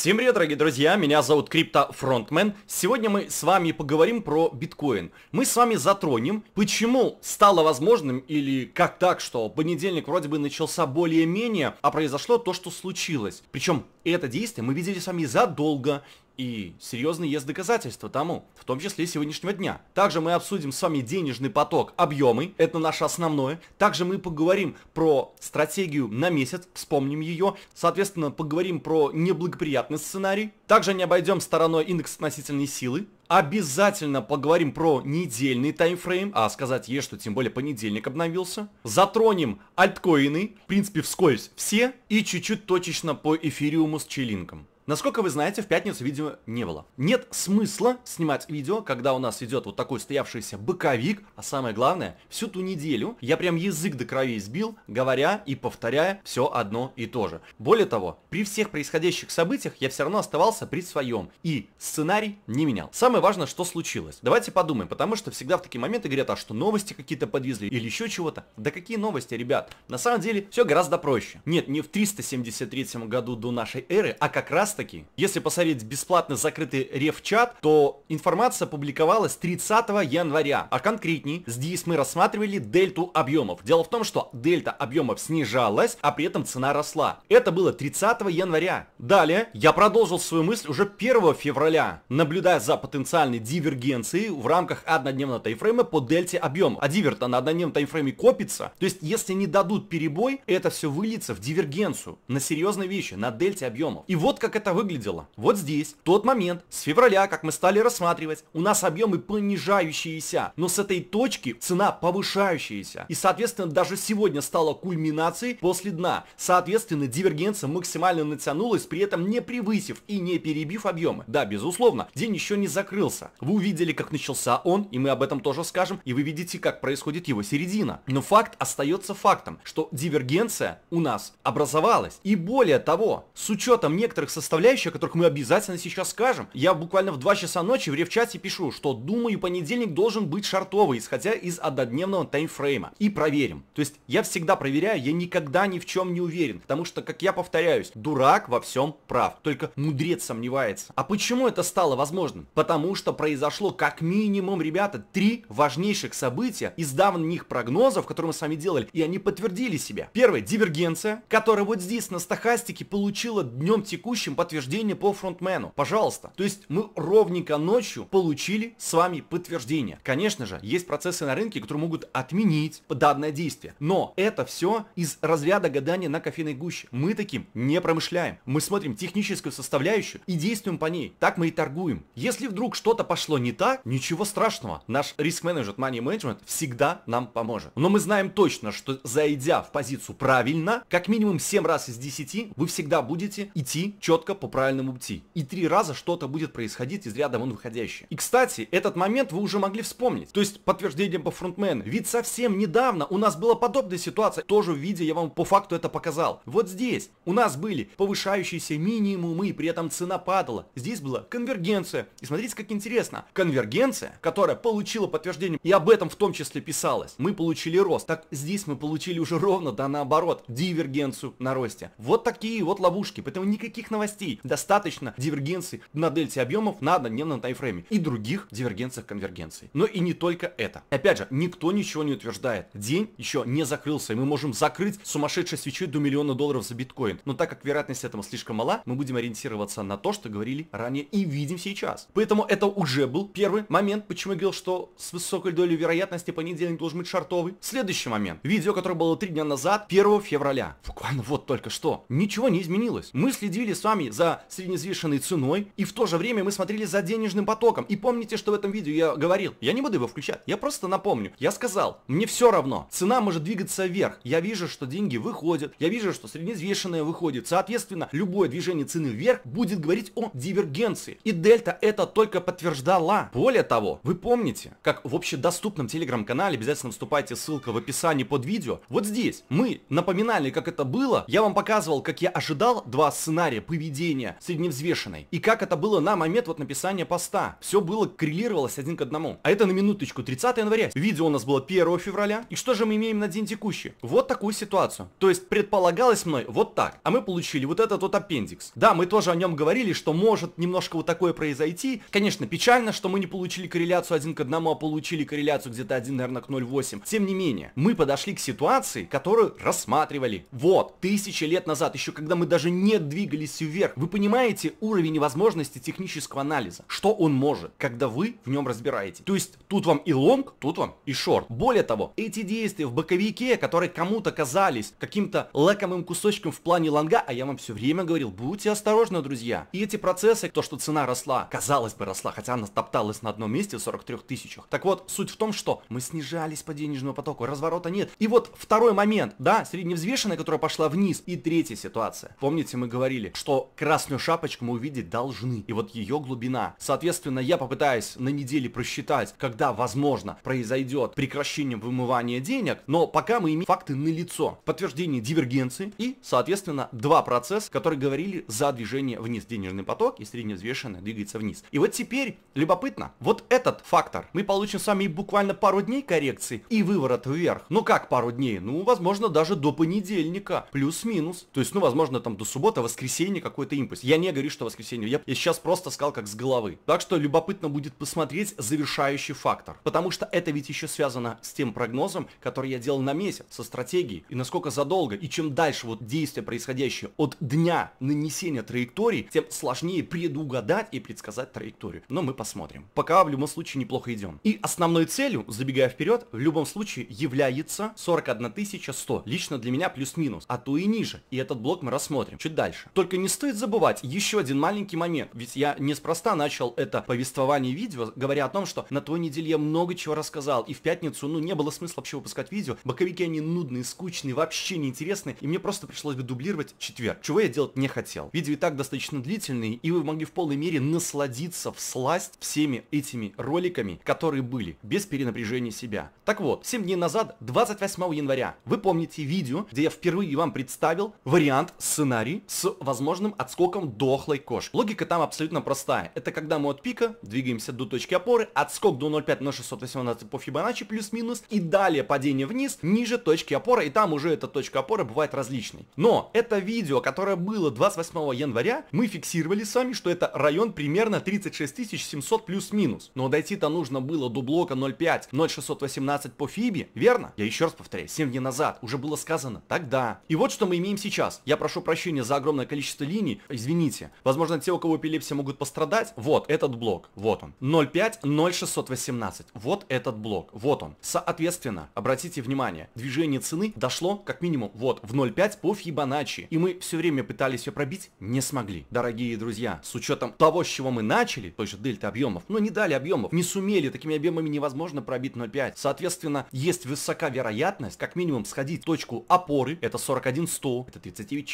Всем привет, дорогие друзья, меня зовут Крипто Фронтмен. Сегодня мы с вами поговорим про биткоин. Мы с вами затронем, почему стало возможным или как так, что понедельник вроде бы начался более-менее, а произошло то, что случилось. Причем это действие мы видели с вами задолго и серьезные есть доказательства тому, в том числе сегодняшнего дня. Также мы обсудим с вами денежный поток, объемы, это наше основное. Также мы поговорим про стратегию на месяц, вспомним ее. Соответственно, поговорим про неблагоприятный сценарий. Также не обойдем стороной индекс относительной силы, Обязательно поговорим про недельный таймфрейм, а сказать есть, что тем более понедельник обновился. Затронем альткоины, в принципе вскользь все, и чуть-чуть точечно по эфириуму с чилинком. Насколько вы знаете, в пятницу видео не было. Нет смысла снимать видео, когда у нас идет вот такой стоявшийся боковик, а самое главное, всю ту неделю я прям язык до крови избил, говоря и повторяя все одно и то же. Более того, при всех происходящих событиях я все равно оставался при своем, и сценарий не менял. Самое важное, что случилось. Давайте подумаем, потому что всегда в такие моменты говорят, а что новости какие-то подвезли или еще чего-то. Да какие новости, ребят? На самом деле все гораздо проще. Нет, не в 373 году до нашей эры, а как раз таки, если посмотреть бесплатно закрытый реф-чат, то информация публиковалась 30 января. А конкретней, здесь мы рассматривали дельту объемов. Дело в том, что дельта объемов снижалась, а при этом цена росла. Это было 30 января. Далее, я продолжил свою мысль уже 1 февраля, наблюдая за потенциальной дивергенцией в рамках однодневного таймфрейма по дельте объема. А диверт на однодневном таймфрейме копится. То есть, если не дадут перебой, это все выльется в дивергенцию на серьезные вещи, на дельте объемов. И вот как это это выглядело? Вот здесь, тот момент, с февраля, как мы стали рассматривать, у нас объемы понижающиеся, но с этой точки цена повышающаяся. И, соответственно, даже сегодня стала кульминацией после дна. Соответственно, дивергенция максимально натянулась, при этом не превысив и не перебив объемы. Да, безусловно, день еще не закрылся. Вы увидели, как начался он, и мы об этом тоже скажем, и вы видите, как происходит его середина. Но факт остается фактом, что дивергенция у нас образовалась. И более того, с учетом некоторых составляющих составляющие, о которых мы обязательно сейчас скажем. Я буквально в 2 часа ночи в ревчате пишу, что думаю, понедельник должен быть шартовый, исходя из однодневного таймфрейма. И проверим. То есть я всегда проверяю, я никогда ни в чем не уверен, потому что, как я повторяюсь, дурак во всем прав, только мудрец сомневается. А почему это стало возможным? Потому что произошло как минимум, ребята, три важнейших события из давних прогнозов, которые мы с вами делали, и они подтвердили себя. Первое, дивергенция, которая вот здесь на стахастике получила днем текущим под подтверждение по фронтмену. Пожалуйста. То есть мы ровненько ночью получили с вами подтверждение. Конечно же, есть процессы на рынке, которые могут отменить данное действие. Но это все из разряда гадания на кофейной гуще. Мы таким не промышляем. Мы смотрим техническую составляющую и действуем по ней. Так мы и торгуем. Если вдруг что-то пошло не так, ничего страшного. Наш риск менеджмент, money management всегда нам поможет. Но мы знаем точно, что зайдя в позицию правильно, как минимум 7 раз из 10 вы всегда будете идти четко четко по правильному пути. И три раза что-то будет происходить из ряда вон выходящее. И, кстати, этот момент вы уже могли вспомнить. То есть, подтверждением по фронтмену. Ведь совсем недавно у нас была подобная ситуация. Тоже в виде я вам по факту это показал. Вот здесь у нас были повышающиеся минимумы, при этом цена падала. Здесь была конвергенция. И смотрите, как интересно. Конвергенция, которая получила подтверждение, и об этом в том числе писалось. Мы получили рост. Так здесь мы получили уже ровно, да наоборот, дивергенцию на росте. Вот такие вот ловушки. Поэтому никаких новостей скоростей. Достаточно дивергенции на дельте объемов на однодневном таймфрейме и других дивергенциях конвергенции. Но и не только это. Опять же, никто ничего не утверждает. День еще не закрылся, и мы можем закрыть сумасшедшей свечой до миллиона долларов за биткоин. Но так как вероятность этого слишком мала, мы будем ориентироваться на то, что говорили ранее и видим сейчас. Поэтому это уже был первый момент, почему я говорил, что с высокой долей вероятности понедельник должен быть шартовый. Следующий момент. Видео, которое было три дня назад, 1 февраля. Буквально вот только что. Ничего не изменилось. Мы следили с вами за среднезвешенной ценой, и в то же время мы смотрели за денежным потоком. И помните, что в этом видео я говорил? Я не буду его включать, я просто напомню. Я сказал, мне все равно, цена может двигаться вверх. Я вижу, что деньги выходят, я вижу, что среднезвешенная выходит. Соответственно, любое движение цены вверх будет говорить о дивергенции. И дельта это только подтверждала. Более того, вы помните, как в общедоступном телеграм-канале, обязательно вступайте, ссылка в описании под видео, вот здесь мы напоминали, как это было, я вам показывал, как я ожидал два сценария поведения поведения средневзвешенной. И как это было на момент вот написания поста. Все было коррелировалось один к одному. А это на минуточку 30 января. Видео у нас было 1 февраля. И что же мы имеем на день текущий? Вот такую ситуацию. То есть предполагалось мной вот так. А мы получили вот этот вот аппендикс. Да, мы тоже о нем говорили, что может немножко вот такое произойти. Конечно, печально, что мы не получили корреляцию один к одному, а получили корреляцию где-то один наверное, к 0,8. Тем не менее, мы подошли к ситуации, которую рассматривали. Вот, тысячи лет назад, еще когда мы даже не двигались вверх, вверх. Вы понимаете уровень и возможности технического анализа, что он может, когда вы в нем разбираете. То есть тут вам и лонг, тут вам и шорт. Более того, эти действия в боковике, которые кому-то казались каким-то лакомым кусочком в плане лонга, а я вам все время говорил, будьте осторожны, друзья. И эти процессы, то, что цена росла, казалось бы росла, хотя она топталась на одном месте в 43 тысячах. Так вот, суть в том, что мы снижались по денежному потоку, разворота нет. И вот второй момент, да, средневзвешенная, которая пошла вниз, и третья ситуация. Помните, мы говорили, что красную шапочку мы увидеть должны. И вот ее глубина. Соответственно, я попытаюсь на неделе просчитать, когда, возможно, произойдет прекращение вымывания денег, но пока мы имеем факты на лицо. Подтверждение дивергенции и, соответственно, два процесса, которые говорили за движение вниз. Денежный поток и средневзвешенно двигается вниз. И вот теперь любопытно, вот этот фактор мы получим с вами буквально пару дней коррекции и выворот вверх. Ну как пару дней? Ну, возможно, даже до понедельника, плюс-минус. То есть, ну, возможно, там до субботы, воскресенья какой-то какой-то импульс. Я не говорю, что воскресенье. Я, я сейчас просто сказал как с головы. Так что любопытно будет посмотреть завершающий фактор. Потому что это ведь еще связано с тем прогнозом, который я делал на месяц, со стратегией. И насколько задолго. И чем дальше вот действия происходящие от дня нанесения траектории, тем сложнее предугадать и предсказать траекторию. Но мы посмотрим. Пока в любом случае неплохо идем. И основной целью, забегая вперед, в любом случае является 41 100. Лично для меня плюс-минус, а то и ниже. И этот блок мы рассмотрим чуть дальше. Только не стоит забывать еще один маленький момент, ведь я неспроста начал это повествование видео, говоря о том, что на той неделе я много чего рассказал, и в пятницу, ну, не было смысла вообще выпускать видео, боковики они нудные, скучные, вообще неинтересные, и мне просто пришлось бы дублировать четверг, чего я делать не хотел. Видео и так достаточно длительные, и вы могли в полной мере насладиться в сласть всеми этими роликами, которые были, без перенапряжения себя. Так вот, 7 дней назад, 28 января, вы помните видео, где я впервые вам представил вариант сценарий с возможным от отскоком дохлой кошки. Логика там абсолютно простая. Это когда мы от пика двигаемся до точки опоры, отскок до 0,5-0,618 по Фибоначчи плюс-минус, и далее падение вниз, ниже точки опоры, и там уже эта точка опоры бывает различной. Но это видео, которое было 28 января, мы фиксировали с вами, что это район примерно 36 700 плюс-минус. Но дойти-то нужно было до блока 0,5, 0,618 по Фиби, верно? Я еще раз повторяю, 7 дней назад уже было сказано тогда. И вот что мы имеем сейчас. Я прошу прощения за огромное количество линий, линий, извините, возможно, те, у кого эпилепсия, могут пострадать. Вот этот блок, вот он. 0,5, 0,618. Вот этот блок, вот он. Соответственно, обратите внимание, движение цены дошло как минимум вот в 0,5 по Фибоначчи. И мы все время пытались ее пробить, не смогли. Дорогие друзья, с учетом того, с чего мы начали, то есть дельта объемов, но ну, не дали объемов, не сумели, такими объемами невозможно пробить 0,5. Соответственно, есть высока вероятность, как минимум, сходить в точку опоры, это 41100, это 39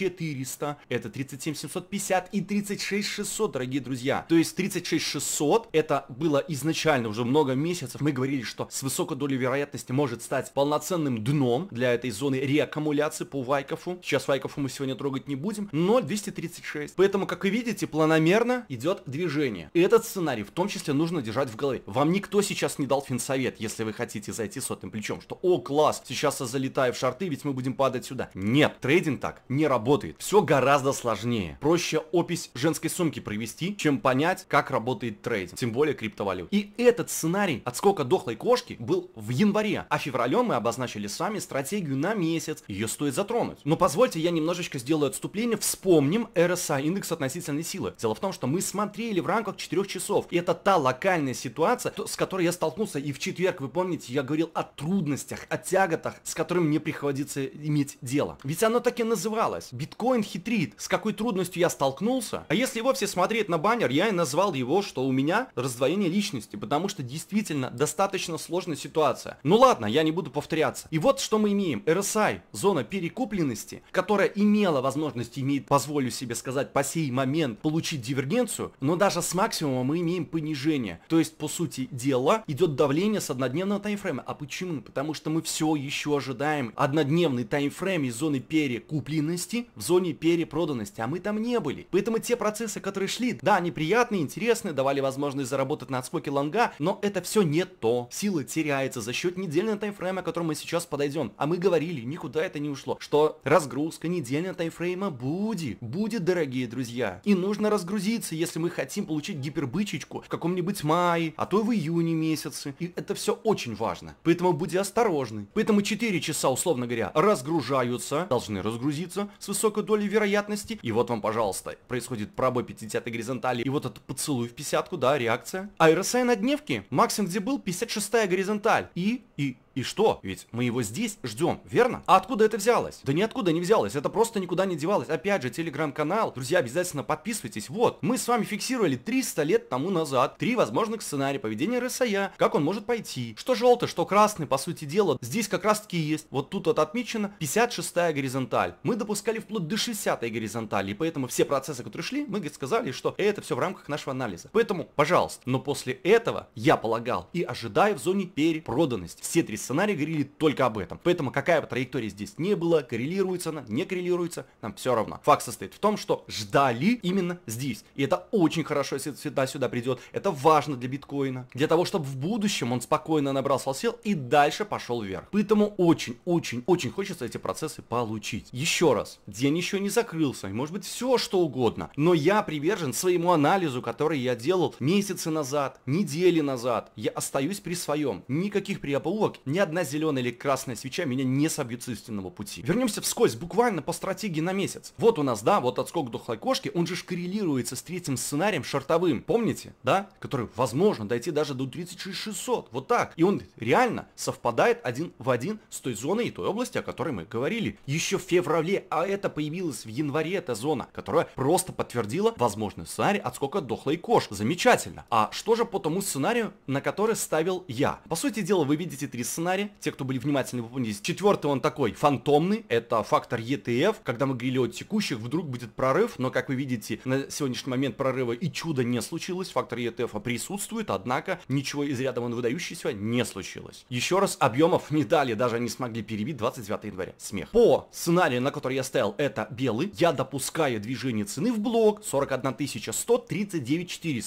это 37 750 и 36 600, дорогие друзья. То есть 36 600 это было изначально уже много месяцев. Мы говорили, что с высокой долей вероятности может стать полноценным дном для этой зоны реаккумуляции по Вайкофу. Сейчас Вайкофу мы сегодня трогать не будем. 0,236. Поэтому, как вы видите, планомерно идет движение. И этот сценарий в том числе нужно держать в голове. Вам никто сейчас не дал финсовет, если вы хотите зайти сотым плечом, что о, класс, сейчас я залетаю в шарты, ведь мы будем падать сюда. Нет, трейдинг так не работает. Все гораздо сложнее. Проще опись женской сумки провести, чем понять, как работает трейдинг, тем более криптовалют. И этот сценарий отскока дохлой кошки был в январе, а февралем мы обозначили с вами стратегию на месяц, ее стоит затронуть. Но позвольте я немножечко сделаю отступление, вспомним RSI, индекс относительной силы. Дело в том, что мы смотрели в рамках 4 часов, и это та локальная ситуация, с которой я столкнулся, и в четверг, вы помните, я говорил о трудностях, о тяготах, с которыми мне приходится иметь дело. Ведь оно так и называлось, биткоин хитрит, с какой трудностью сложностью я столкнулся. А если вовсе смотреть на баннер, я и назвал его, что у меня раздвоение личности, потому что действительно достаточно сложная ситуация. Ну ладно, я не буду повторяться. И вот что мы имеем. RSI, зона перекупленности, которая имела возможность, имеет, позволю себе сказать, по сей момент получить дивергенцию, но даже с максимума мы имеем понижение. То есть, по сути дела, идет давление с однодневного таймфрейма. А почему? Потому что мы все еще ожидаем однодневный таймфрейм из зоны перекупленности в зоне перепроданности. А мы там там не были. Поэтому те процессы, которые шли, да, они приятные, интересные, давали возможность заработать на отскоке лонга, но это все не то. Сила теряется за счет недельного таймфрейма, к которому мы сейчас подойдем. А мы говорили, никуда это не ушло, что разгрузка недельного таймфрейма будет. Будет, дорогие друзья. И нужно разгрузиться, если мы хотим получить гипербычечку в каком-нибудь мае, а то и в июне месяце. И это все очень важно. Поэтому будьте осторожны. Поэтому 4 часа, условно говоря, разгружаются, должны разгрузиться с высокой долей вероятности. И вот вам пожалуйста. Происходит пробой 50 горизонтали. И вот этот поцелуй в 50 да, реакция. А РСА на дневке. Максим где был, 56 горизонталь. И, и, и что? Ведь мы его здесь ждем, верно? А откуда это взялось? Да ниоткуда не взялось, это просто никуда не девалось. Опять же, телеграм-канал. Друзья, обязательно подписывайтесь. Вот, мы с вами фиксировали 300 лет тому назад три возможных сценария поведения РСАЯ, как он может пойти. Что желтый, что красный, по сути дела, здесь как раз таки есть. Вот тут вот отмечено 56-я горизонталь. Мы допускали вплоть до 60-й горизонтали, и поэтому все процессы, которые шли, мы сказали, что это все в рамках нашего анализа. Поэтому, пожалуйста, но после этого, я полагал, и ожидаю в зоне перепроданность все три сценарий говорили только об этом. Поэтому какая бы траектория здесь не была, коррелируется она, не коррелируется, нам все равно. Факт состоит в том, что ждали именно здесь. И это очень хорошо, если всегда сюда придет. Это важно для биткоина. Для того, чтобы в будущем он спокойно набрал сил и дальше пошел вверх. Поэтому очень-очень-очень хочется эти процессы получить. Еще раз, день еще не закрылся, и может быть все что угодно, но я привержен своему анализу, который я делал месяцы назад, недели назад. Я остаюсь при своем. Никаких приобулок, ни одна зеленая или красная свеча меня не собьет с истинного пути. Вернемся вскользь, буквально по стратегии на месяц. Вот у нас, да, вот отскок дохлой кошки, он же коррелируется с третьим сценарием шартовым, помните, да? Который, возможно, дойти даже до 3600, вот так. И он реально совпадает один в один с той зоной и той области, о которой мы говорили. Еще в феврале, а это появилось в январе, эта зона, которая просто подтвердила возможный сценарий отскока дохлой кошки. Замечательно. А что же по тому сценарию, на который ставил я? По сути дела, вы видите три сценария сценария. Те, кто были внимательны, помните. Четвертый он такой фантомный. Это фактор ETF. Когда мы говорили о текущих, вдруг будет прорыв. Но, как вы видите, на сегодняшний момент прорыва и чуда не случилось. Фактор ETF присутствует, однако ничего из ряда вон выдающегося не случилось. Еще раз, объемов не дали, даже не смогли перебить 29 января. Смех. По сценарию, на который я стоял это белый. Я допускаю движение цены в блок 41 100, 400.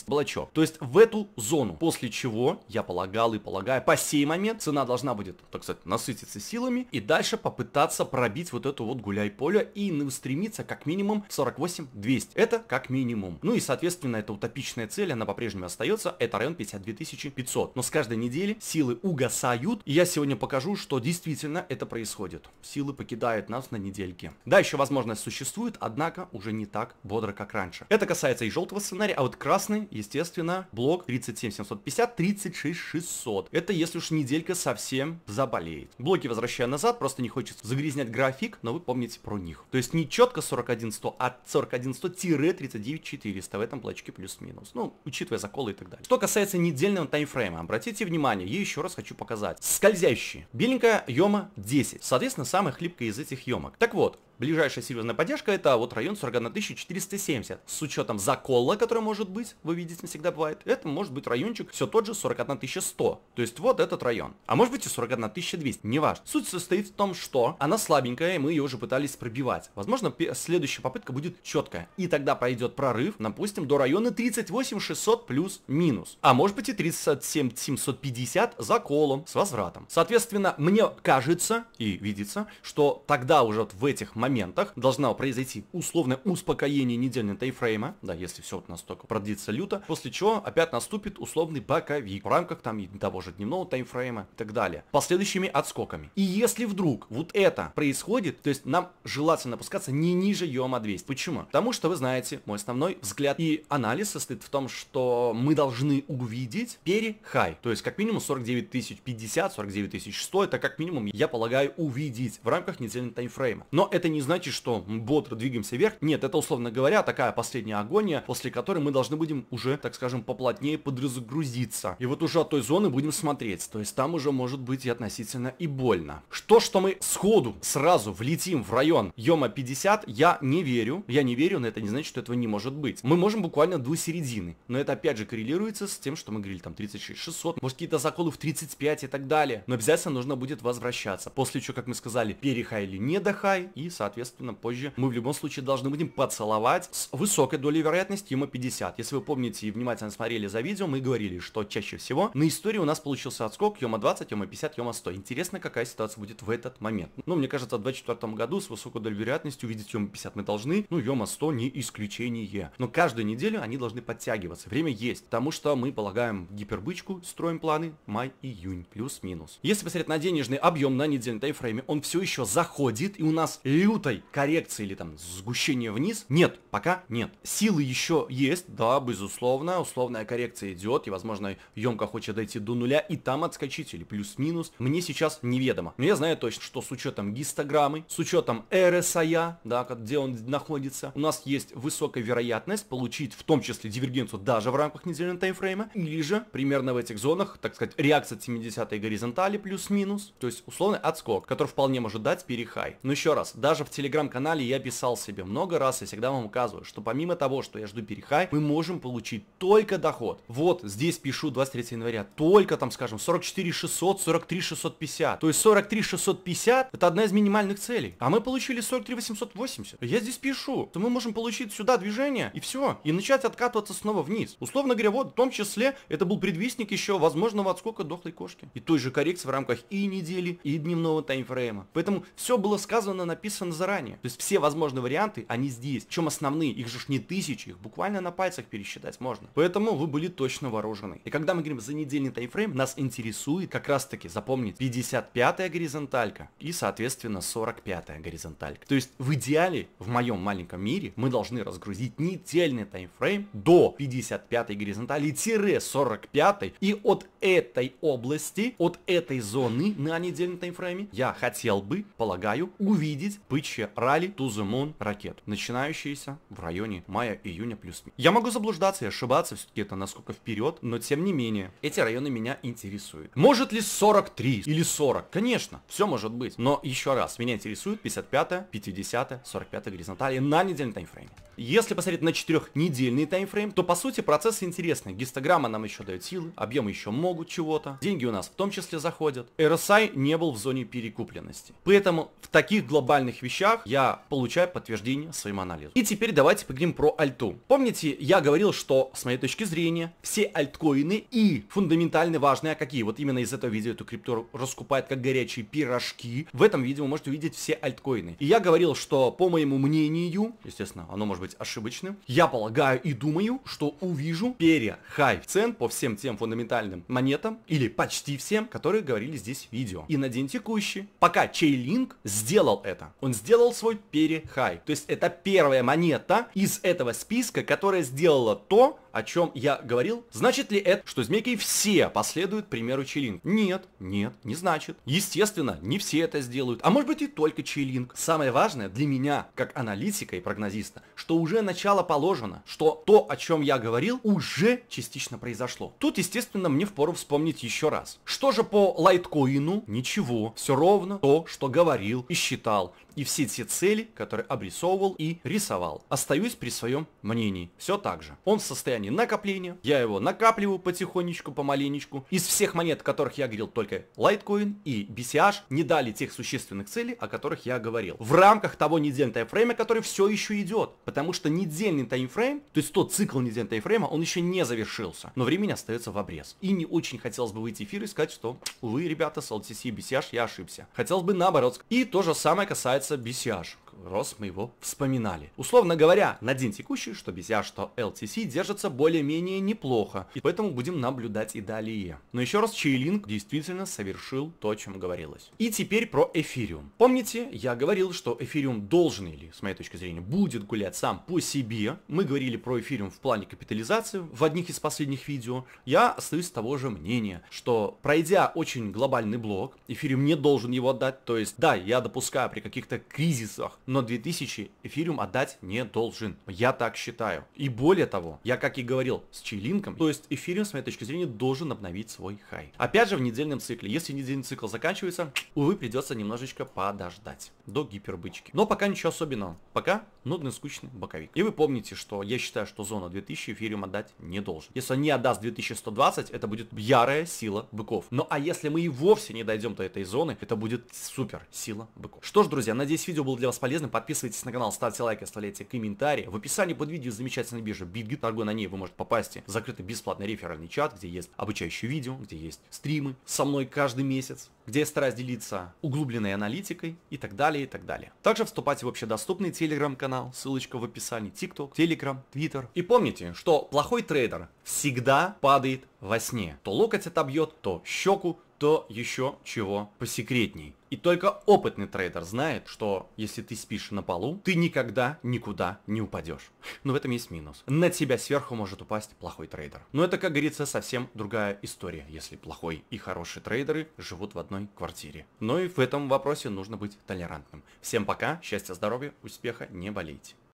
Блочок. То есть в эту зону. После чего, я полагал и полагаю, по сей момент цена должна должна будет, так сказать, насытиться силами и дальше попытаться пробить вот эту вот гуляй-поле и устремиться как минимум 48-200. Это как минимум. Ну и, соответственно, эта утопичная цель, она по-прежнему остается, это район 52 500. Но с каждой недели силы угасают, и я сегодня покажу, что действительно это происходит. Силы покидают нас на недельке. Да, еще возможность существует, однако уже не так бодро, как раньше. Это касается и желтого сценария, а вот красный, естественно, блок 37750, 36600. Это если уж неделька совсем всем заболеет. Блоки возвращаю назад, просто не хочется загрязнять график, но вы помните про них. То есть не четко 41100, а 41100-39400 в этом плачке плюс-минус. Ну, учитывая заколы и так далее. Что касается недельного таймфрейма, обратите внимание, я еще раз хочу показать. Скользящие. Беленькая йома 10. Соответственно, самая хлипкая из этих йомок. Так вот, Ближайшая серьезная поддержка это вот район 41 1470. С учетом закола, который может быть, вы видите, всегда бывает, это может быть райончик все тот же 41 1100, То есть вот этот район. А может быть и 41 41200, неважно. Суть состоит в том, что она слабенькая, и мы ее уже пытались пробивать. Возможно, следующая попытка будет четкая. И тогда пойдет прорыв, допустим, до района 38600 плюс-минус. А может быть и 37750 за колом с возвратом. Соответственно, мне кажется и видится, что тогда уже вот в этих моментах моментах должна произойти условное успокоение недельного тайфрейма, да, если все вот настолько продлится люто, после чего опять наступит условный боковик в рамках там того же дневного таймфрейма и так далее, последующими отскоками. И если вдруг вот это происходит, то есть нам желательно опускаться не ниже ЮМА 200. Почему? Потому что вы знаете, мой основной взгляд и анализ состоит в том, что мы должны увидеть перехай, то есть как минимум 49 тысяч 50, 49 тысяч 100, это как минимум, я полагаю, увидеть в рамках недельного таймфрейма. Но это не не значит, что бодро двигаемся вверх. Нет, это, условно говоря, такая последняя агония, после которой мы должны будем уже, так скажем, поплотнее подразгрузиться. И вот уже от той зоны будем смотреть. То есть там уже может быть и относительно и больно. Что, что мы сходу сразу влетим в район Йома 50, я не верю. Я не верю, но это не значит, что этого не может быть. Мы можем буквально до середины. Но это опять же коррелируется с тем, что мы говорили, там 36 600, может какие-то заколы в 35 и так далее. Но обязательно нужно будет возвращаться. После чего, как мы сказали, перехай или не дохай и, соответственно, соответственно, позже мы в любом случае должны будем поцеловать с высокой долей вероятности ему 50. Если вы помните и внимательно смотрели за видео, мы говорили, что чаще всего на истории у нас получился отскок Йома 20, Йома 50, Йома 100. Интересно, какая ситуация будет в этот момент. Но ну, мне кажется, в 2024 году с высокой долей вероятности увидеть Йома 50 мы должны, ну, Йома 100 не исключение. Но каждую неделю они должны подтягиваться. Время есть, потому что мы полагаем гипербычку, строим планы май-июнь, плюс-минус. Если посмотреть на денежный объем на недельном таймфрейме, он все еще заходит, и у нас лютый лютой коррекции или там сгущения вниз нет, пока нет. Силы еще есть, да, безусловно, условная коррекция идет, и, возможно, емко хочет дойти до нуля и там отскочить, или плюс-минус, мне сейчас неведомо. Но я знаю точно, что с учетом гистограммы, с учетом RSI, да, где он находится, у нас есть высокая вероятность получить в том числе дивергенцию даже в рамках недельного таймфрейма, или же примерно в этих зонах, так сказать, реакция 70-й горизонтали плюс-минус, то есть условный отскок, который вполне может дать перехай. Но еще раз, даже в телеграм-канале я писал себе много раз и всегда вам указываю, что помимо того, что я жду перехай, мы можем получить только доход. Вот здесь пишу 23 января, только там, скажем, 44 600, 43 650. То есть 43 650 это одна из минимальных целей. А мы получили 43 880. Я здесь пишу, то мы можем получить сюда движение и все. И начать откатываться снова вниз. Условно говоря, вот в том числе это был предвестник еще возможного отскока дохлой кошки. И той же коррекции в рамках и недели, и дневного таймфрейма. Поэтому все было сказано, написано прописано заранее. То есть все возможные варианты, они здесь. Чем основные? Их же не тысячи, их буквально на пальцах пересчитать можно. Поэтому вы были точно вооружены. И когда мы говорим за недельный таймфрейм, нас интересует как раз таки, запомнить, 55-я горизонталька и, соответственно, 45-я горизонталька. То есть в идеале, в моем маленьком мире, мы должны разгрузить недельный таймфрейм до 55-й горизонтали-45-й и от этой области, от этой зоны на недельном таймфрейме я хотел бы, полагаю, увидеть бычье ралли To The Moon ракет, начинающиеся в районе мая-июня плюс. Я могу заблуждаться и ошибаться, все-таки это насколько вперед, но тем не менее, эти районы меня интересуют. Может ли 43 или 40? Конечно, все может быть. Но еще раз, меня интересует 55, 50, 45 горизонтали на недельном таймфрейме. Если посмотреть на 4-недельный таймфрейм, то по сути процессы интересные. Гистограмма нам еще дает силы, объемы еще могут чего-то, деньги у нас в том числе заходят. RSI не был в зоне перекупленности. Поэтому в таких глобальных вещах я получаю подтверждение своим анализу. И теперь давайте поговорим про альту. Помните, я говорил, что с моей точки зрения все альткоины и фундаментально важные, а какие? Вот именно из этого видео эту крипту раскупают как горячие пирожки. В этом видео вы можете увидеть все альткоины. И я говорил, что по моему мнению, естественно, оно может быть ошибочным, я полагаю и думаю, что увижу перехай цен по всем тем фундаментальным монетам, или почти всем, которые говорили здесь в видео. И на день текущий, пока Чейлинг сделал это, он сделал свой перехай. То есть это первая монета из этого списка, которая сделала то, о чем я говорил? Значит ли это, что змейки все последуют примеру Чилинг? Нет, нет, не значит. Естественно, не все это сделают, а может быть и только Чилинг. Самое важное для меня, как аналитика и прогнозиста, что уже начало положено, что то, о чем я говорил, уже частично произошло. Тут, естественно, мне впору вспомнить еще раз. Что же по лайткоину? Ничего, все ровно то, что говорил и считал и все те цели, которые обрисовывал и рисовал. Остаюсь при своем мнении. Все так же. Он в состоянии уровне накопления. Я его накапливаю потихонечку, помаленечку. Из всех монет, которых я говорил, только Litecoin и BCH не дали тех существенных целей, о которых я говорил. В рамках того недельного таймфрейма, который все еще идет. Потому что недельный таймфрейм, то есть тот цикл недельного таймфрейма, он еще не завершился. Но времени остается в обрез. И не очень хотелось бы выйти в эфир и сказать, что, увы, ребята, с LTC и BCH я ошибся. Хотелось бы наоборот. И то же самое касается BCH раз мы его вспоминали. Условно говоря, на день текущий, что BCA, что LTC держится более-менее неплохо, и поэтому будем наблюдать и далее. Но еще раз, Чейлинг действительно совершил то, о чем говорилось. И теперь про эфириум. Помните, я говорил, что эфириум должен или, с моей точки зрения, будет гулять сам по себе. Мы говорили про эфириум в плане капитализации в одних из последних видео. Я остаюсь того же мнения, что пройдя очень глобальный блок, эфириум не должен его отдать. То есть, да, я допускаю при каких-то кризисах но 2000 эфириум отдать не должен. Я так считаю. И более того, я как и говорил с чейлинком, то есть эфириум с моей точки зрения должен обновить свой хай. Опять же в недельном цикле. Если недельный цикл заканчивается, увы, придется немножечко подождать до гипербычки. Но пока ничего особенного. Пока нудный, скучный боковик. И вы помните, что я считаю, что зона 2000 эфириум отдать не должен. Если он не отдаст 2120, это будет ярая сила быков. Ну а если мы и вовсе не дойдем до этой зоны, это будет супер сила быков. Что ж, друзья, надеюсь, видео было для вас полезным полезным, подписывайтесь на канал, ставьте лайк, оставляйте комментарии. В описании под видео замечательная биржа BitGit, торгую на ней вы можете попасть в закрытый бесплатный реферальный чат, где есть обучающие видео, где есть стримы со мной каждый месяц, где я стараюсь делиться углубленной аналитикой и так далее, и так далее. Также вступайте в общедоступный телеграм-канал, ссылочка в описании, TikTok, Telegram, Twitter. И помните, что плохой трейдер всегда падает во сне. То локоть отобьет, то щеку, то еще чего посекретней. И только опытный трейдер знает, что если ты спишь на полу, ты никогда никуда не упадешь. Но в этом есть минус. На тебя сверху может упасть плохой трейдер. Но это, как говорится, совсем другая история, если плохой и хороший трейдеры живут в одной квартире. Но и в этом вопросе нужно быть толерантным. Всем пока, счастья, здоровья, успеха, не болейте.